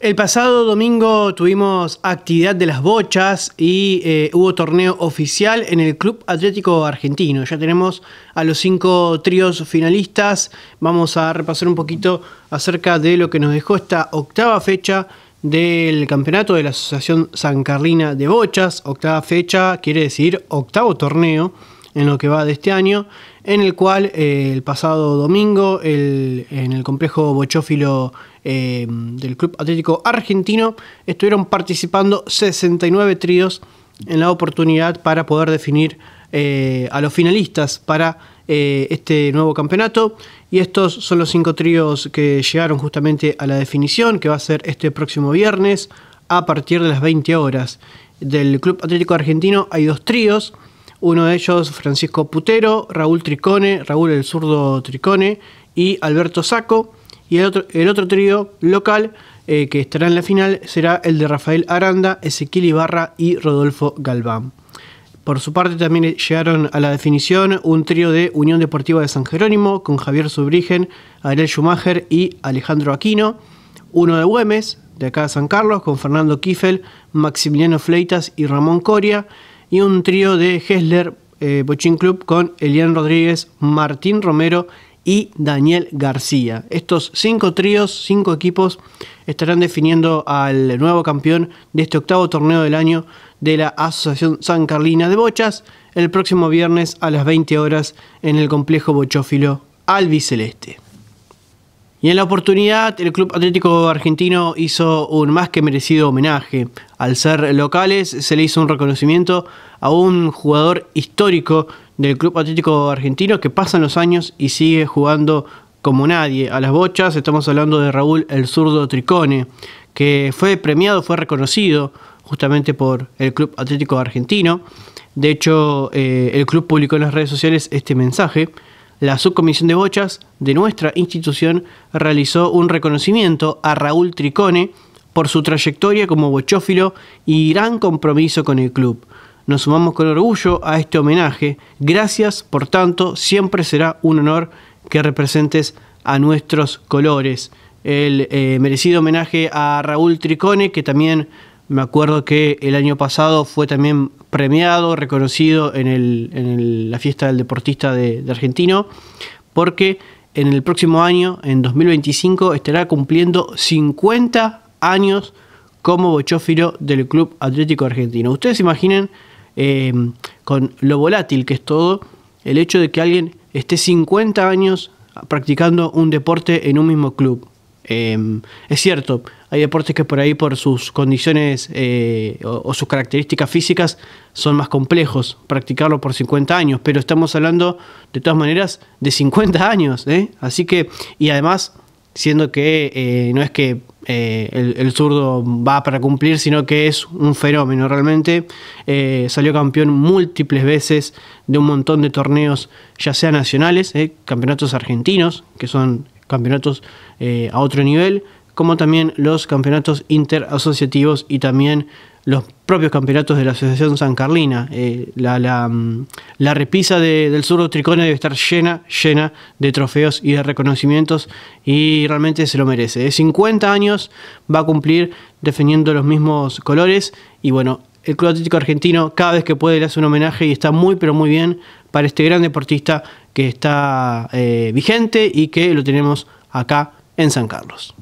El pasado domingo tuvimos actividad de las bochas y eh, hubo torneo oficial en el Club Atlético Argentino. Ya tenemos a los cinco tríos finalistas. Vamos a repasar un poquito acerca de lo que nos dejó esta octava fecha del campeonato de la Asociación San Carlina de Bochas. Octava fecha quiere decir octavo torneo en lo que va de este año, en el cual eh, el pasado domingo en el complejo bochófilo eh, del Club Atlético Argentino estuvieron participando 69 tríos en la oportunidad para poder definir eh, a los finalistas para este nuevo campeonato. Y estos son los cinco tríos que llegaron justamente a la definición, que va a ser este próximo viernes a partir de las 20 horas. Del Club Atlético Argentino hay dos tríos uno de ellos, Francisco Putero, Raúl Tricone, Raúl el zurdo Tricone y Alberto Saco. Y el otro, trío local eh, que estará en la final será el de Rafael Aranda, Ezequiel Ibarra y Rodolfo Galván. Por su parte también llegaron a la definición un trío de Unión Deportiva de San Jerónimo con Javier Subrigen, Ariel Schumacher y Alejandro Aquino. Uno de Güemes, de acá de San Carlos, con Fernando Kifel, Maximiliano Fleitas y Ramón Coria y un trío de Hessler eh, Bochín Club con Elian Rodríguez, Martín Romero y Daniel García. Estos cinco tríos, cinco equipos, estarán definiendo al nuevo campeón de este octavo torneo del año de la Asociación San Carlina de Bochas el próximo viernes a las 20 horas en el complejo bochófilo albiceleste. Y en la oportunidad, el Club Atlético Argentino hizo un más que merecido homenaje. Al ser locales, se le hizo un reconocimiento a un jugador histórico del Club Atlético Argentino que pasan los años y sigue jugando como nadie. A las bochas estamos hablando de Raúl el zurdo Tricone, que fue premiado, fue reconocido justamente por el Club Atlético Argentino. De hecho, eh, el club publicó en las redes sociales este mensaje la subcomisión de bochas de nuestra institución realizó un reconocimiento a Raúl Tricone por su trayectoria como bochófilo y gran compromiso con el club. Nos sumamos con orgullo a este homenaje. Gracias, por tanto, siempre será un honor que representes a nuestros colores. El eh, merecido homenaje a Raúl Tricone, que también me acuerdo que el año pasado fue también premiado, reconocido en, la fiesta del deportista de, argentino, porque en el próximo año, en 2025, estará cumpliendo 50 años como bochófilo del Club Atlético Argentino. Ustedes imaginen eh, con lo volátil que es todo, el hecho de que alguien esté 50 años practicando un deporte en un mismo club. Em, es cierto, hay deportes que por ahí, por sus condiciones eh, o, sus características físicas, son más complejos practicarlo por 50 años, pero estamos hablando de todas maneras de 50 años, ¿eh? Así que, y además, siendo que eh, no es que el, el, zurdo va para cumplir, sino que es un fenómeno realmente. salió campeón múltiples veces de un montón de torneos, ya sea nacionales, campeonatos argentinos, que son campeonatos eh, a otro nivel, como también los campeonatos interasociativos y también los propios campeonatos de la Asociación San Carlina. Eh, la, la, mm, repisa del sur de Tricone debe estar llena, llena de trofeos y de reconocimientos y realmente se lo merece. De 50 años va a cumplir defendiendo los mismos colores y bueno, el Club Atlético Argentino cada vez que puede le hace un homenaje y está muy pero muy bien para este gran deportista que está eh, vigente y que lo tenemos acá en San Carlos.